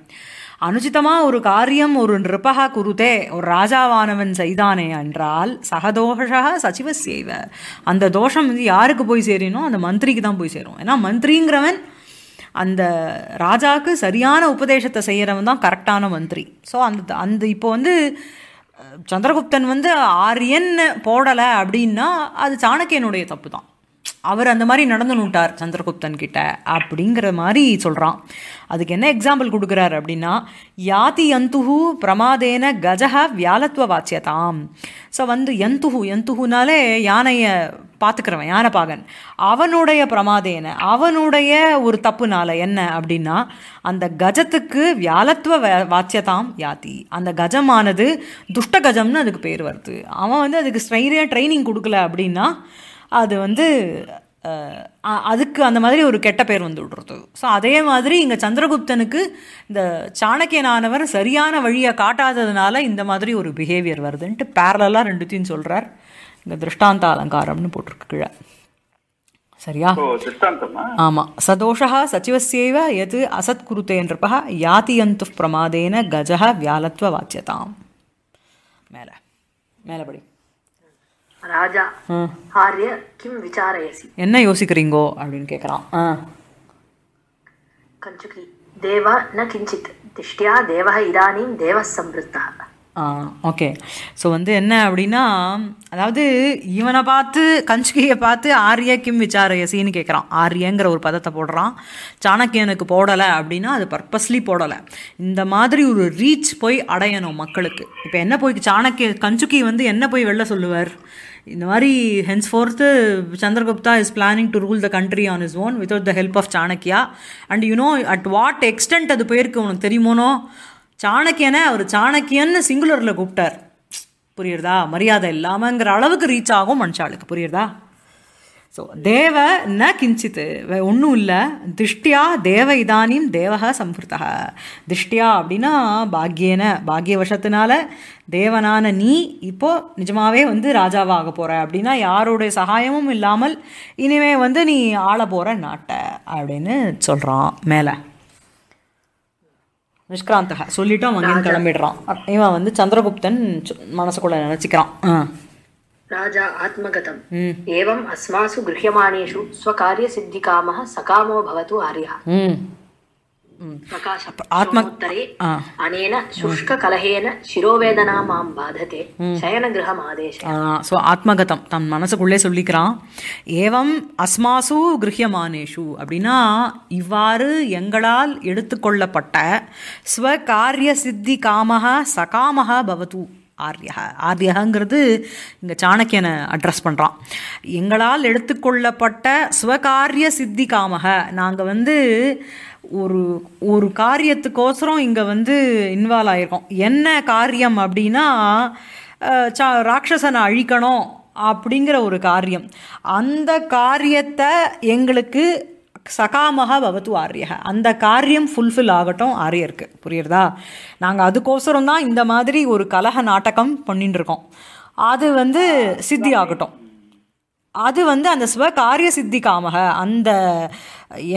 அனுச்சிதமாக ஒரு காரியம் ஒரு நிருபக குருத்தே ஒரு ராஜாவானவன் செய்தானே என்றால் சகதோஷா சச்சிவ செய்வ அந்த தோஷம் வந்து யாருக்கு போய் சேரினோ அந்த மந்திரிக்கு தான் போய் சேரும் ஏன்னா மந்திரிங்கிறவன் அந்த ராஜாவுக்கு சரியான உபதேசத்தை செய்கிறவன் தான் கரெக்டான மந்திரி ஸோ அந்த அந்த இப்போ வந்து சந்திரகுப்தன் வந்து ஆரியன் போடலை அப்படின்னா அது சாணக்கியனுடைய தப்பு தான் அவர் அந்த மாதிரி நூட்டார் சந்திரகுப்தன் கிட்ட அப்படிங்கிற மாதிரி சொல்கிறான் அதுக்கு என்ன எக்ஸாம்பிள் கொடுக்குறாரு அப்படின்னா யாதி யந்துஹு பிரமாதேன கஜஹ வியாலத்துவ வாச்சியதாம் ஸோ வந்து யந்துஹு யந்துஹுனாலே யானையை பார்த்துக்கிறவன் பாகன் அவனுடைய பிரமாதேன அவனுடைய ஒரு தப்புனால என்ன அப்படின்னா அந்த கஜத்துக்கு வியாலத்துவ வாச்சியதாம் யாத்தி அந்த கஜமானது துஷ்ட கஜம்னு அதுக்கு பேர் வருது அவன் வந்து அதுக்கு ஸ்ட்ரைனாக ட்ரைனிங் கொடுக்கல அப்படின்னா அது வந்து அதுக்கு அந்த மாதிரி ஒரு கெட்ட பேர் வந்து விடுறது ஸோ அதே மாதிரி இங்கே சந்திரகுப்தனுக்கு இந்த சாணக்கியனானவர் சரியான வழியை காட்டாததுனால இந்த மாதிரி ஒரு பிஹேவியர் வருதுன்ட்டு பேரலாக ரெண்டுத்தையும் சொல்கிறார் இந்த திருஷ்டாந்த அலங்காரம்னு போட்டிருக்கு கீழே சரியா ஆமாம் சதோஷா சச்சிவசேவ எது அசத் குருத்தேன்றப்பா யாத்தியந்து பிரமாதேன கஜக வியாலத்துவ வாச்சியதாம் மேலே மேலே
படி ராஜா ஆரிய கிம் விசாரயசி
என்ன யோசிக்கிறீங்கோ அப்படின்னு கேட்குறான்
கஞ்சுகி தேவா ந கிஞ்சித் திஷ்டியா தேவ இதானியும் தேவ சம்பிருத்தா
ஓகே ஸோ வந்து என்ன அப்படின்னா அதாவது இவனை பார்த்து கஞ்சுகியை பார்த்து ஆரிய கிம் விசாரயசின்னு கேட்குறான் ஆரியங்கிற ஒரு பதத்தை போடுறான் சாணக்கியனுக்கு போடலை அப்படின்னா அது பர்பஸ்லி போடலை இந்த மாதிரி ஒரு ரீச் போய் அடையணும் மக்களுக்கு இப்போ என்ன போய் சாணக்கிய கஞ்சுகி வந்து என்ன போய் வெளில சொல்லுவார் இந்த மாதிரி henceforth Chandragupta is planning to rule the country on his own without the help of Chanakya and you know at what extent அது போயிருக்கு உனக்கு தெரியுமோனோ சாணக்கியனை அவர் சாணக்கியன்னு சிங்குலரில் கூப்பிட்டார் புரியுறதா மரியாதை இல்லாமங்கிற அளவுக்கு ரீச் ஆகும் மனுஷாளுக்கு புரியுறதா ஸோ தேவ ந கிஞ்சித் ஒன்றும் இல்லை திருஷ்டியா தேவ இதானியும் தேவக சம்பிருத்தா திருஷ்டியா அப்படின்னா பாக்யேன பாக்ய தேவனான நீ இப்போது நிஜமாகவே வந்து ராஜாவாக போகிற அப்படின்னா யாருடைய சகாயமும் இல்லாமல் இனிமே வந்து நீ ஆள போகிற நாட்டை அப்படின்னு சொல்கிறான் மேலே நிஷ்கிராந்தக சொல்லிவிட்டு அவன் கிளம்பிடுறான் இவன் வந்து சந்திரகுப்தன் மனசுக்குள்ளே நினச்சிக்கிறான் ஆ
राजा आत्मगतम् एवम् अस्मासु गृह्यमाणेषु स्वकार्यसिद्धिकामः सकामो भवतु आर्यः
प्रकाशोत्तरे
अनेन शुष्ककलहेन शिरोवेदना मां बाधते शयनगृहम् आदेश
ஸோ ஆத்மகதம் தன் மனசுக்குள்ளே சொல்லிக்கிறான் ஏவம் அஸ்மாசு கிரகியமானேஷு அப்படின்னா இவ்வாறு எங்களால் எடுத்துக்கொள்ளப்பட்ட ஸ்வகாரிய சித்தி காமஹ சகாமஹ பவது ஆர்யா ஆர்யாங்கிறது இங்கே சாணக்கியனை அட்ரஸ் பண்ணுறான் எங்களால் எடுத்துக்கொள்ளப்பட்ட ஸ்வகாரிய சித்தி காமக நாங்கள் வந்து ஒரு ஒரு காரியத்துக்கோசரம் இங்கே வந்து இன்வால்வ் ஆகிருக்கோம் என்ன காரியம் அப்படின்னா சா ராட்சசனை அழிக்கணும் அப்படிங்கிற ஒரு காரியம் அந்த காரியத்தை எங்களுக்கு சகாமகா பவத்து ஆரியக அந்த காரியம் ஃபுல்ஃபில் ஆகட்டும் ஆரியருக்கு புரியுறதா நாங்கள் அதுக்கோசரம் தான் இந்த மாதிரி ஒரு கலக நாடகம் பண்ணிட்டு இருக்கோம் அது வந்து சித்தி ஆகட்டும் அது வந்து அந்த சுவ காரிய சித்தி காமக அந்த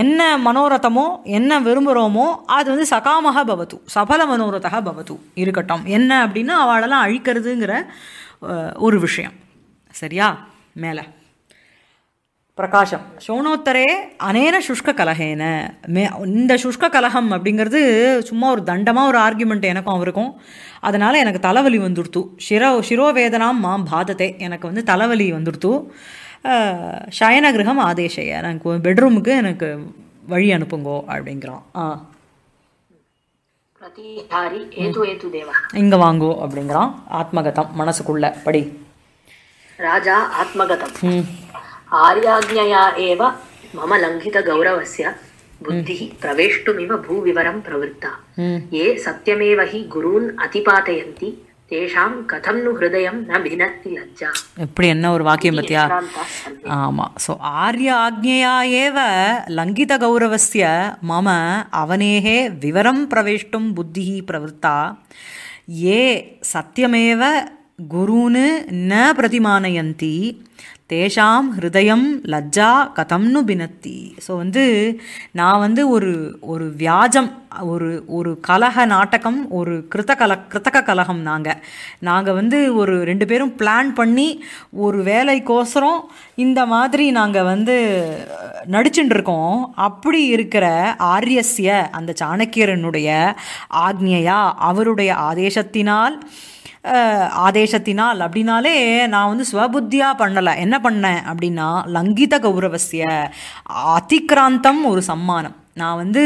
என்ன மனோரதமோ என்ன விரும்புகிறோமோ அது வந்து சகாமக பவத்து சபல மனோரதக பவத்து இருக்கட்டும் என்ன அப்படின்னா அவளெல்லாம் அழிக்கிறதுங்கிற ஒரு விஷயம் சரியா மேலே பிரகாஷம் சோனோத்தரே அநேன சுஷ்க கலகேன மே இந்த சுஷ்க கலகம் அப்படிங்கிறது சும்மா ஒரு தண்டமாக ஒரு ஆர்கியூமெண்ட் எனக்கும் அவருக்கும் அதனால் எனக்கு தலைவலி வந்துடுத்து ஷிரோ சிரோவேதனாம் மாம் பாதத்தை எனக்கு வந்து தலைவலி வந்துடுத்து சயனகிரகம் ஆதேசைய எனக்கு பெட்ரூமுக்கு எனக்கு வழி அனுப்புங்கோ அப்படிங்கிறான் ஆ இங்கே வாங்கோ அப்படிங்கிறான் ஆத்மகதம் மனசுக்குள்ள படி
ராஜா ஆத்மகதம் आर्याज्ञया एव मम लङ्घितगौरवस्य बुद्धिः प्रवेष्टुमिव भूविवरं प्रवृत्ता ये सत्यमेव हि गुरून् अतिपातयन्ति தேஷாம் கதம் நு ஹிருதயம் ந வினத்தி லஜ்ஜா
எப்படி என்ன ஒரு வாக்கியம் பத்தியா ஆமாம் ஸோ ஆர்ய ஆக்ஞையா ஏவ லங்கித கௌரவஸ்ய மம அவனேகே விவரம் பிரவேஷ்டும் புத்தி பிரவருத்தா ஏ சத்தியமேவ குருன்னு ந பிரதிமானயந்தி தேஷாம் ஹிருதயம் லஜ்ஜா கதம்னு பினத்தி ஸோ வந்து நான் வந்து ஒரு ஒரு வியாஜம் ஒரு ஒரு கலக நாட்டகம் ஒரு கிருத்த கல கிருத்தக கலகம் நாங்கள் நாங்கள் வந்து ஒரு ரெண்டு பேரும் பிளான் பண்ணி ஒரு வேலைக்கோசரம் இந்த மாதிரி நாங்கள் வந்து நடிச்சுட்டுருக்கோம் அப்படி இருக்கிற ஆரியஸ்ய அந்த சாணக்கியரனுடைய ஆக்னியா அவருடைய ஆதேசத்தினால் ஆதேசத்தினால் அப்படின்னாலே நான் வந்து ஸ்வபுத்தியாக பண்ணலை என்ன பண்ணேன் அப்படின்னா லங்கித கௌரவசிய அதிக்ராந்தம் ஒரு சம்மானம் நான் வந்து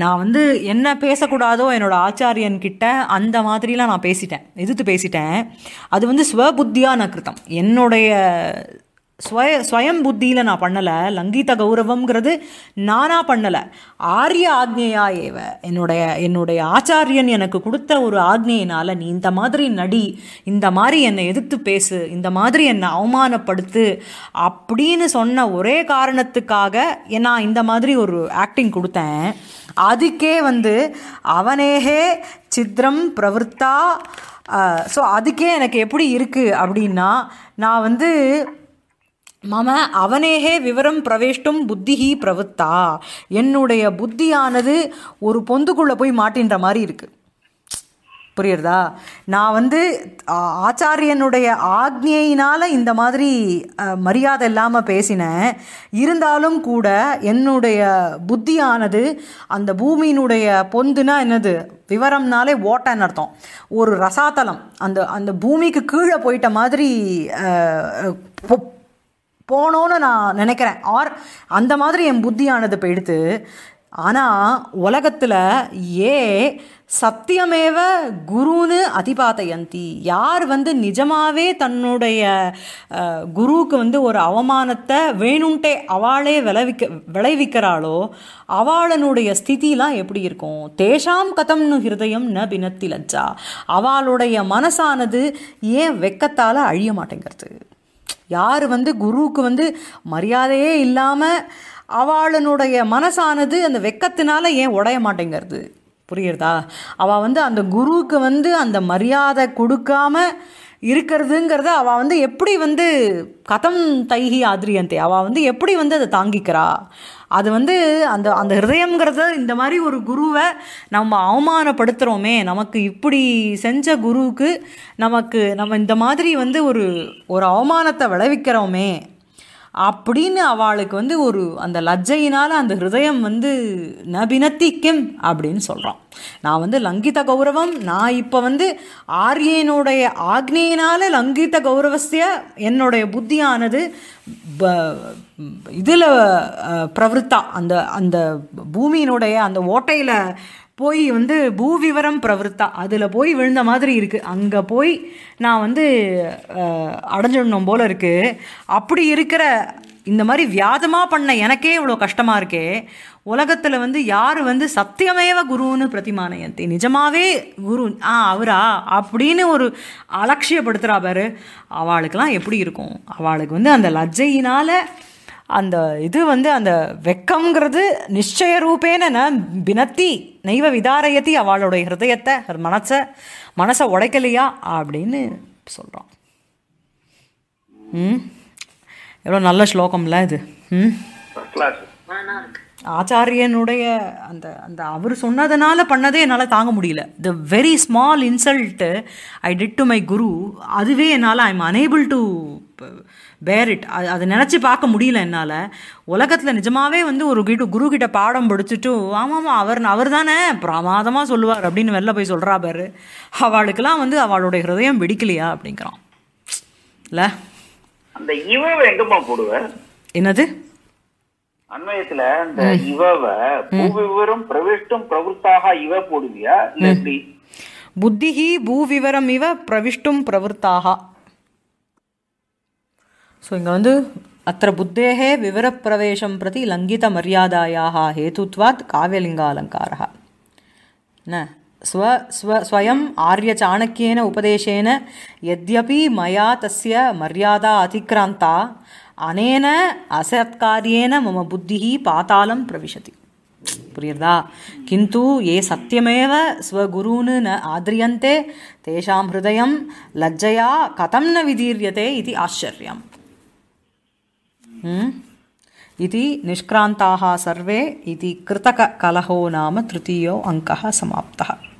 நான் வந்து என்ன பேசக்கூடாதோ என்னோடய ஆச்சாரியன்கிட்ட அந்த மாதிரிலாம் நான் பேசிட்டேன் எதிர்த்து பேசிட்டேன் அது வந்து ஸ்வபுத்தியான கிருத்தம் என்னுடைய ஸ்வய ஸ்வயம் புத்தியில் நான் பண்ணலை லங்கீத கௌரவங்கிறது நானாக பண்ணலை ஆரிய ஆக்னேயா ஏவ என்னுடைய என்னுடைய ஆச்சாரியன் எனக்கு கொடுத்த ஒரு ஆக்னேயினால் நீ இந்த மாதிரி நடி இந்த மாதிரி என்னை எதிர்த்து பேசு இந்த மாதிரி என்னை அவமானப்படுத்து அப்படின்னு சொன்ன ஒரே காரணத்துக்காக நான் இந்த மாதிரி ஒரு ஆக்டிங் கொடுத்தேன் அதுக்கே வந்து அவனேகே சித்திரம் பிரவருத்தா ஸோ அதுக்கே எனக்கு எப்படி இருக்குது அப்படின்னா நான் வந்து மம அவனேகே விவரம் பிரவேஷ்டும் புத்திஹி பிரவுத்தா என்னுடைய புத்தியானது ஒரு பொந்துக்குள்ளே போய் மாட்டின்ற மாதிரி இருக்குது புரியுறதா நான் வந்து ஆச்சாரியனுடைய ஆக்ஞையினால் இந்த மாதிரி மரியாதை இல்லாமல் பேசினேன் இருந்தாலும் கூட என்னுடைய புத்தியானது அந்த பூமியினுடைய பொந்துனா என்னது விவரம்னாலே ஓட்டன்னு அர்த்தம் ஒரு ரசாத்தலம் அந்த அந்த பூமிக்கு கீழே போயிட்ட மாதிரி போனோன்னு நான் நினைக்கிறேன் ஆர் அந்த மாதிரி என் புத்தியானது போயிடுத்து ஆனால் உலகத்தில் ஏ சத்தியமேவ குருன்னு அதிபாதயந்தி யார் வந்து நிஜமாகவே தன்னுடைய குருவுக்கு வந்து ஒரு அவமானத்தை வேணுன்ட்டே அவளே விளைவிக்க விளைவிக்கிறாளோ அவளனுடைய ஸ்திதிலாம் எப்படி இருக்கும் தேஷாம் கதம்னு ஹிருதயம் ந பினத்தி லஜ்ஜா அவளுடைய மனசானது ஏன் வெக்கத்தால் அழிய மாட்டேங்கிறது யார் வந்து குருவுக்கு வந்து மரியாதையே இல்லாமல் அவளனுடைய மனசானது அந்த வெக்கத்தினால ஏன் உடைய மாட்டேங்கிறது புரியுறதா அவள் வந்து அந்த குருவுக்கு வந்து அந்த மரியாதை கொடுக்காம இருக்கிறதுங்கிறத அவள் வந்து எப்படி வந்து கதம் தைகி ஆதிரியந்தே அவள் வந்து எப்படி வந்து அதை தாங்கிக்கிறா அது வந்து அந்த அந்த ஹிரதயங்கிறத இந்த மாதிரி ஒரு குருவை நம்ம அவமானப்படுத்துகிறோமே நமக்கு இப்படி செஞ்ச குருவுக்கு நமக்கு நம்ம இந்த மாதிரி வந்து ஒரு ஒரு அவமானத்தை விளைவிக்கிறோமே அப்படின்னு அவளுக்கு வந்து ஒரு அந்த லஜ்ஜையினால் அந்த ஹிருதயம் வந்து நபினத்தி கிம் அப்படின்னு சொல்கிறான் நான் வந்து லங்கித கௌரவம் நான் இப்போ வந்து ஆரியனுடைய ஆக்னியினால் லங்கித கௌரவசிய என்னுடைய புத்தியானது இதில் பிரவருத்தா அந்த அந்த பூமியினுடைய அந்த ஓட்டையில் போய் வந்து பூவிவரம் பிரவருத்தா அதில் போய் விழுந்த மாதிரி இருக்குது அங்கே போய் நான் வந்து அடைஞ்சிடணும் போல் இருக்குது அப்படி இருக்கிற இந்த மாதிரி வியாதமாக பண்ண எனக்கே இவ்வளோ கஷ்டமாக இருக்கே உலகத்தில் வந்து யார் வந்து சத்தியமேவ குருன்னு பிரதிமானயந்தி நிஜமாவே குரு ஆ அவரா அப்படின்னு ஒரு அலட்சியப்படுத்துகிறா பாரு அவளுக்கெல்லாம் எப்படி இருக்கும் அவளுக்கு வந்து அந்த லஜ்ஜையினால் அந்த இது வந்து அந்த வெக்கம்ங்கிறது நிச்சய ரூபேன பினத்தி நெய்வ விதாரயத்தி அவளுடைய ஹிருதயத்தை மனசை மனசை உடைக்கலையா அப்படின்னு சொல்கிறோம் ம் எவ்வளோ நல்ல ஸ்லோகம்ல இது ம் ஆச்சாரியனுடைய அந்த அந்த அவர் சொன்னதுனால பண்ணதே என்னால் தாங்க முடியல the very small insult I did to my guru அதுவே என்னால் I am unable to bear it அது அதை நினச்சி பார்க்க முடியல என்னால் உலகத்தில் நிஜமாகவே வந்து ஒரு கிட்ட குரு கிட்ட பாடம் படிச்சுட்டு ஆமாம் அவர் அவர் தானே பிரமாதமாக சொல்லுவார் அப்படின்னு வெளில போய் சொல்கிறா பாரு அவளுக்கெல்லாம் வந்து அவளுடைய ஹிரதயம் வெடிக்கலையா அப்படிங்கிறான் இல்லை
அந்த இவவை எங்கம்மா போடுவேன் என்னது அண்மயத்துல அந்த இவவ பூவிவரம் பிரவிஷ்டம் பிரவருத்தாக இவ போடுவியா இல்ல எப்படி
புத்திஹி பூவிவரம் இவ பிரவிஷ்டும் பிரவருத்தாகா ஸோ இங்கே வந்து அத்த புத்தேः விவரப்பிரவேசம் பிரதி லங்கிதமரியாதாயாக ஹேத்துவாத் காவியலிங்காலங்காரா ந ஸ்வ ஸ்வ ஸ்வயம் ஆரியச்சாணக்கியேன உபதேசேன எத்யபி மயா தஸ்ய மரியாதா அதிக்ராந்தா அனேன அசத்காரியேன மம புத்திஹி பாத்தாளம் பிரவிசதி புரியுறதா கிந்து ஏ சத்தியமேவ ஸ்வகுருன்னு ந ஆதரியந்தே தேஷாம் ஹிருதயம் லஜ்ஜையா கதம் ந விதீரியதே இது ஆச்சரியம்
इति
निष्क्रान्ताः सर्वे इति कृतककलहो नाम तृतीयो अङ्कः समाप्तः